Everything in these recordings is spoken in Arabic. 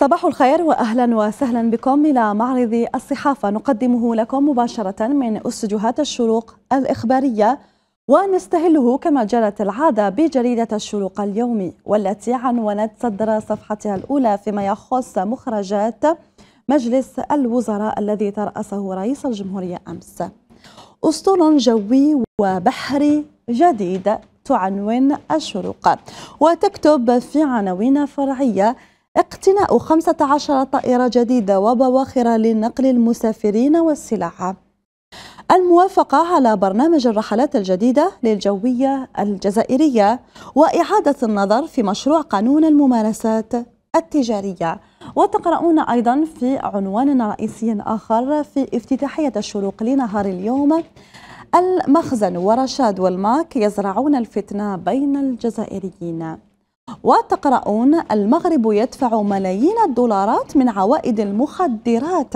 صباح الخير واهلا وسهلا بكم الى معرض الصحافه نقدمه لكم مباشره من استديوهات الشروق الاخباريه ونستهله كما جرت العاده بجريده الشروق اليومي والتي عنونت صدر صفحتها الاولى فيما يخص مخرجات مجلس الوزراء الذي ترأسه رئيس الجمهوريه امس. اسطول جوي وبحري جديد تعنون الشروق وتكتب في عناوين فرعيه اقتناء 15 طائرة جديدة وبواخر لنقل المسافرين والسلع الموافقة على برنامج الرحلات الجديدة للجوية الجزائرية وإعادة النظر في مشروع قانون الممارسات التجارية وتقرؤون أيضا في عنوان رئيسي آخر في افتتاحية الشروق لنهار اليوم المخزن ورشاد والماك يزرعون الفتنة بين الجزائريين وتقرؤون المغرب يدفع ملايين الدولارات من عوائد المخدرات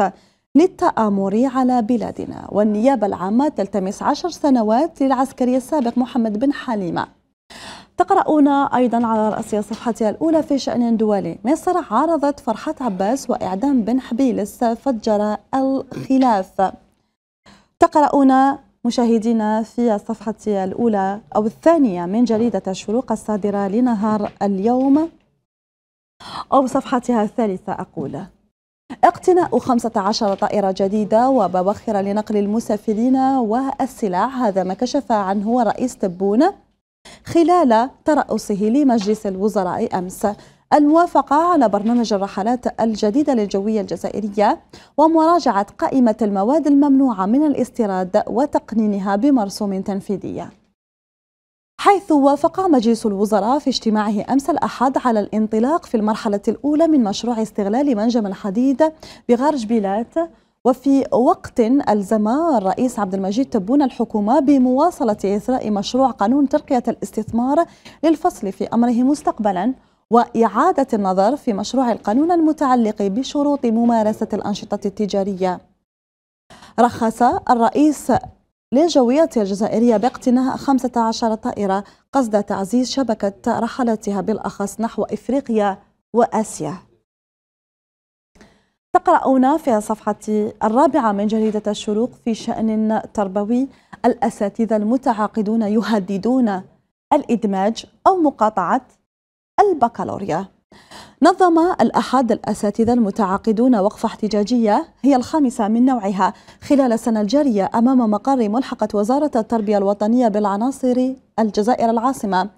للتآمر على بلادنا والنيابة العامة تلتمس عشر سنوات للعسكري السابق محمد بن حليمة تقرؤون أيضا على رأس صفحتها الأولى في شأن دولي مصر عارضت فرحة عباس وإعدام بن حبيلس فجر الخلاف تقرؤون مشاهدينا في الصفحة الأولى أو الثانية من جريدة الشروق الصادرة لنهار اليوم أو صفحتها الثالثة أقول اقتناء 15 طائرة جديدة وبواخر لنقل المسافرين والسلاح هذا ما كشف عنه رئيس تبون خلال ترأسه لمجلس الوزراء أمس الموافقة على برنامج الرحلات الجديدة للجوية الجزائرية ومراجعة قائمة المواد الممنوعة من الاستيراد وتقنينها بمرسوم تنفيذي حيث وافق مجلس الوزراء في اجتماعه أمس الأحد على الانطلاق في المرحلة الأولى من مشروع استغلال منجم الحديد بغرج بيلات وفي وقت ألزم الرئيس عبد المجيد تبون الحكومة بمواصلة إثراء مشروع قانون ترقية الاستثمار للفصل في أمره مستقبلاً وإعادة النظر في مشروع القانون المتعلق بشروط ممارسة الأنشطة التجارية رخص الرئيس للجوية الجزائرية باقتناء 15 طائرة قصد تعزيز شبكة رحلاتها بالأخص نحو إفريقيا وآسيا تقرأون في الصفحة الرابعة من جريدة الشروق في شأن تربوي الأساتذة المتعاقدون يهددون الإدماج أو مقاطعة البكالوريا نظم الأحد الأساتذة المتعاقدون وقفة احتجاجية هي الخامسة من نوعها خلال السنة الجارية أمام مقر ملحقة وزارة التربية الوطنية بالعناصر الجزائر العاصمة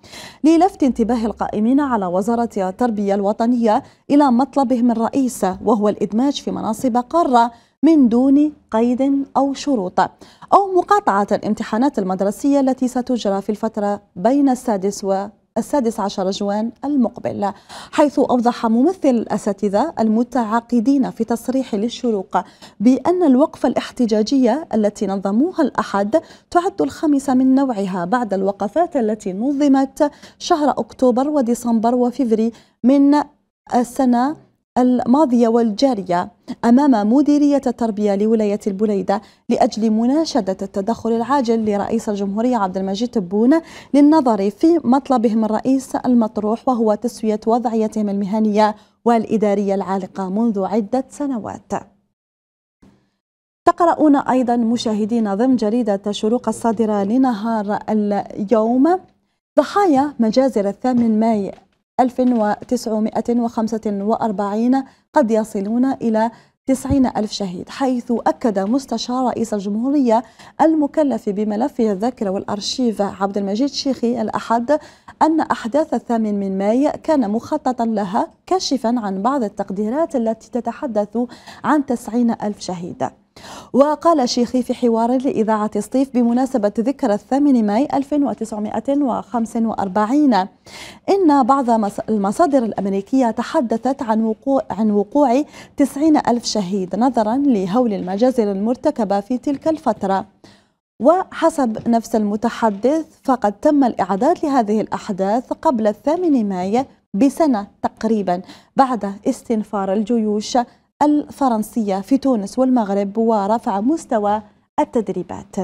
للفت انتباه القائمين على وزارة التربية الوطنية إلى مطلبهم الرئيس وهو الإدماج في مناصب قارة من دون قيد أو شروط أو مقاطعة الامتحانات المدرسية التي ستجرى في الفترة بين السادس و السادس عشر جوان المقبل حيث أوضح ممثل الأساتذة المتعاقدين في تصريح للشروق بأن الوقفة الاحتجاجية التي نظموها الأحد تعد الخامسة من نوعها بعد الوقفات التي نظمت شهر أكتوبر وديسمبر وفيفري من السنة الماضية والجارية أمام مديرية التربية لولاية البليدة لأجل مناشدة التدخل العاجل لرئيس الجمهورية عبد المجيد تبون للنظر في مطلبهم الرئيس المطروح وهو تسوية وضعيتهم المهنية والإدارية العالقة منذ عدة سنوات تقرؤون أيضا مشاهدين ضمن جريدة شروق الصادرة لنهار اليوم ضحايا مجازر الثامن ماي 1945 قد يصلون إلى 90 ألف شهيد حيث أكد مستشار رئيس الجمهورية المكلف بملف الذاكرة والأرشيف عبد المجيد شيخي الأحد أن أحداث الثامن من ماي كان مخططا لها كاشفا عن بعض التقديرات التي تتحدث عن 90 ألف شهيد وقال شيخي في حوار لإذاعة سطيف بمناسبة ذكرى الثامن ماي 1945 إن بعض المصادر الأمريكية تحدثت عن وقوع, عن وقوع 90 ألف شهيد نظرا لهول المجازر المرتكبة في تلك الفترة وحسب نفس المتحدث فقد تم الإعداد لهذه الأحداث قبل الثامن ماي بسنة تقريبا بعد استنفار الجيوش الفرنسية في تونس والمغرب ورفع مستوى التدريبات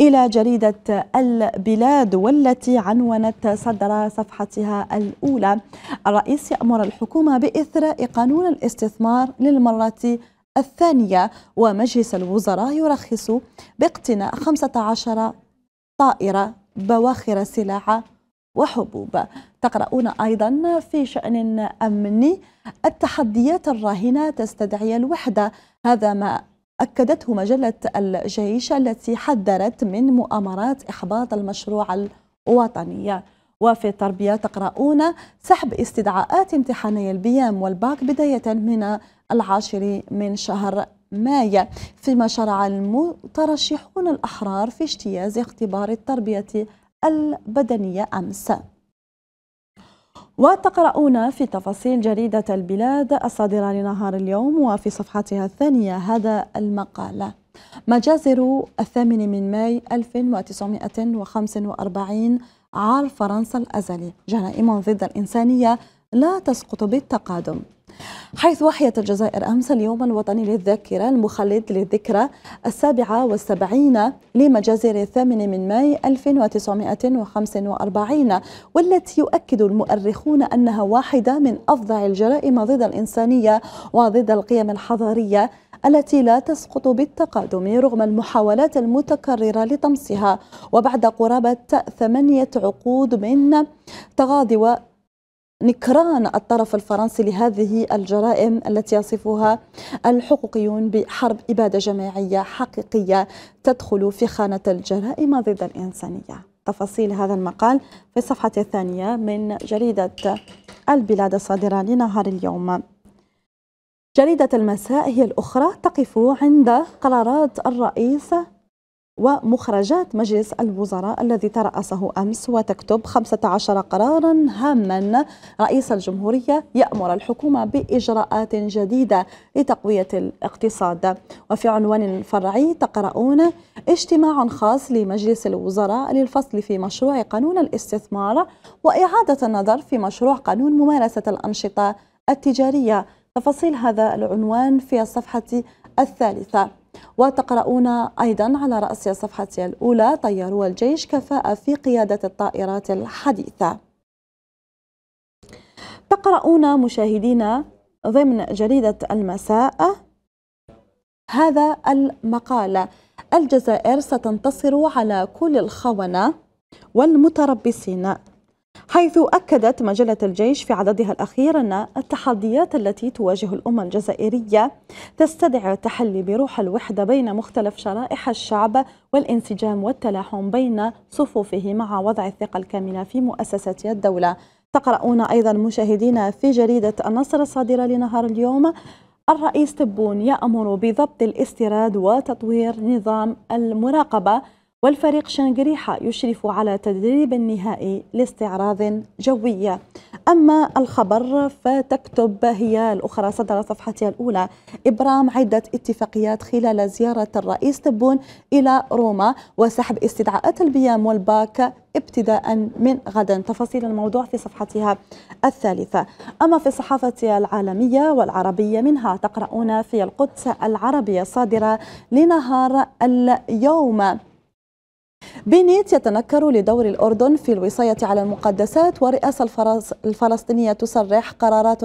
إلى جريدة البلاد والتي عنونت صدر صفحتها الأولى الرئيس يأمر الحكومة بإثراء قانون الاستثمار للمرة الثانية ومجلس الوزراء يرخص باقتناء 15 طائرة بواخر سلاح وحبوب تقرؤون أيضا في شأن أمني التحديات الراهنة تستدعي الوحدة هذا ما أكدته مجلة الجيش التي حذرت من مؤامرات إحباط المشروع الوطني وفي التربية تقرؤون سحب استدعاءات امتحاني البيام والباك بداية من العاشر من شهر مايو فيما شرع المترشحون الأحرار في اجتياز اختبار التربية البدنية أمس وتقرؤون في تفاصيل جريدة البلاد الصادرة لنهار اليوم وفي صفحتها الثانية هذا المقال مجازر الثامن من ماي 1945 عار فرنسا الأزلي جرائم ضد الإنسانية لا تسقط بالتقادم حيث وحيت الجزائر أمس اليوم الوطني للذاكرة المخلد للذكرى السابعة والسبعين لمجازر الثامن من ماي 1945 والتي يؤكد المؤرخون أنها واحدة من أفظع الجرائم ضد الإنسانية وضد القيم الحضارية التي لا تسقط بالتقادم رغم المحاولات المتكررة لطمسها وبعد قرابة ثمانية عقود من تغاضي نكران الطرف الفرنسي لهذه الجرائم التي يصفها الحقوقيون بحرب إبادة جماعية حقيقية تدخل في خانة الجرائم ضد الإنسانية تفاصيل هذا المقال في الصفحة الثانية من جريدة البلاد الصادرة لنهار اليوم جريدة المساء هي الأخرى تقف عند قرارات الرئيس ومخرجات مجلس الوزراء الذي ترأسه أمس وتكتب 15 قرارا هاما رئيس الجمهورية يأمر الحكومة بإجراءات جديدة لتقوية الاقتصاد وفي عنوان فرعي تقرؤون اجتماع خاص لمجلس الوزراء للفصل في مشروع قانون الاستثمار وإعادة النظر في مشروع قانون ممارسة الأنشطة التجارية تفاصيل هذا العنوان في الصفحة الثالثة وتقرؤون أيضا على رأس صفحتي الأولى طيارو الجيش كفاءة في قيادة الطائرات الحديثة تقرؤون مشاهدينا ضمن جريدة المساء هذا المقال الجزائر ستنتصر على كل الخونة والمتربصين حيث أكدت مجلة الجيش في عددها الأخير أن التحديات التي تواجه الأمة الجزائرية تستدعي التحلي بروح الوحدة بين مختلف شرائح الشعب والانسجام والتلاحم بين صفوفه مع وضع الثقة الكاملة في مؤسسات الدولة تقرؤون أيضا مشاهدينا في جريدة النصر الصادرة لنهار اليوم الرئيس تبون يأمر بضبط الاستيراد وتطوير نظام المراقبة والفريق شنقريحة يشرف على تدريب النهائي لاستعراض جوية أما الخبر فتكتب هي الأخرى صدر صفحتها الأولى إبرام عدة اتفاقيات خلال زيارة الرئيس تبون إلى روما وسحب استدعاءات البيام والباك ابتداء من غدا تفاصيل الموضوع في صفحتها الثالثة أما في الصحافة العالمية والعربية منها تقرؤون في القدس العربية الصادرة لنهار اليوم بنيت يتنكر لدور الأردن في الوصاية على المقدسات والرئاسة الفلسطينية تصرح قرارات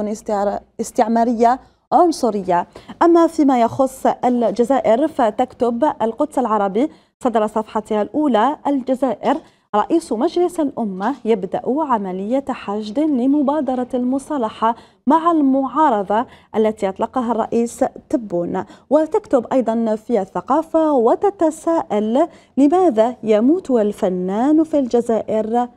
استعمارية عنصرية أما فيما يخص الجزائر فتكتب القدس العربي صدر صفحتها الأولى الجزائر رئيس مجلس الأمة يبدأ عملية حشد لمبادرة المصالحة مع المعارضة التي أطلقها الرئيس تبون وتكتب أيضا في الثقافة وتتساءل لماذا يموت الفنان في الجزائر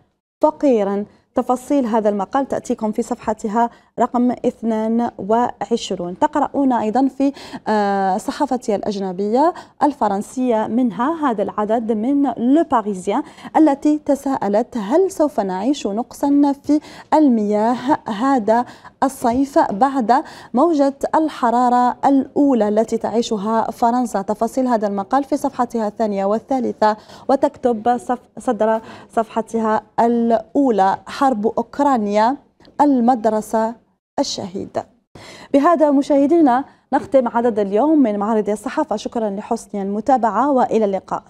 فقيرا تفاصيل هذا المقال تأتيكم في صفحتها رقم 22 تقرؤون أيضا في آه، صحافة الأجنبية الفرنسية منها هذا العدد من لو باريزيان التي تساءلت هل سوف نعيش نقصا في المياه هذا الصيف بعد موجة الحرارة الأولى التي تعيشها فرنسا تفاصيل هذا المقال في صفحتها الثانية والثالثة وتكتب صدر صفحتها الأولى حرب أوكرانيا المدرسة الشهيد بهذا مشاهدينا نختم عدد اليوم من معرض الصحافة شكرا لحسن المتابعة وإلى اللقاء